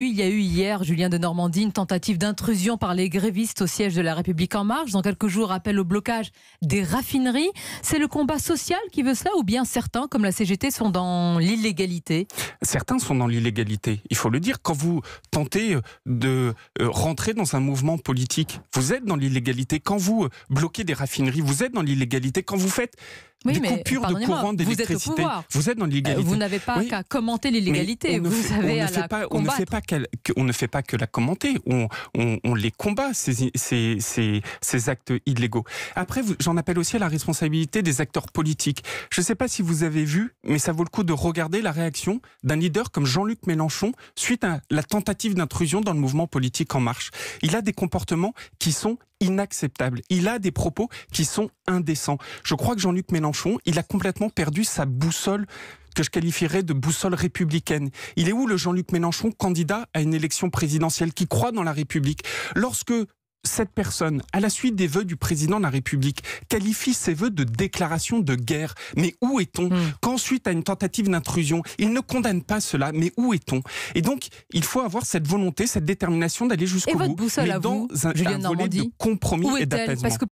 Il y a eu hier, Julien de Normandie, une tentative d'intrusion par les grévistes au siège de la République en marche. Dans quelques jours, appel au blocage des raffineries. C'est le combat social qui veut cela ou bien certains, comme la CGT, sont dans l'illégalité Certains sont dans l'illégalité. Il faut le dire, quand vous tentez euh, de euh, rentrer dans un mouvement politique, vous êtes dans l'illégalité. Quand vous euh, bloquez des raffineries, vous êtes dans l'illégalité. Quand vous faites oui, mais coupures de courant d'électricité. Vous, êtes dans l'illégalité. vous n'avez pas qu'à commenter l'illégalité. Vous on ne fait pas, on ne fait pas on ne fait pas que la commenter. On, on, on les combat ces, ces, ces, ces, actes illégaux. Après, j'en appelle aussi à la responsabilité des acteurs politiques. Je ne sais pas si vous avez vu, mais ça vaut le coup de regarder la réaction d'un leader comme Jean-Luc Mélenchon suite à la tentative d'intrusion dans le mouvement politique En Marche. Il a des comportements qui sont inacceptable. Il a des propos qui sont indécents. Je crois que Jean-Luc Mélenchon, il a complètement perdu sa boussole que je qualifierais de boussole républicaine. Il est où le Jean-Luc Mélenchon, candidat à une élection présidentielle, qui croit dans la République Lorsque cette personne, à la suite des vœux du président de la République, qualifie ses vœux de déclaration de guerre. Mais où est-on hmm. Qu'ensuite à une tentative d'intrusion, il ne condamne pas cela, mais où est-on Et donc, il faut avoir cette volonté, cette détermination d'aller jusqu'au bout. mais dans un, volet de compromis et d'apaisement.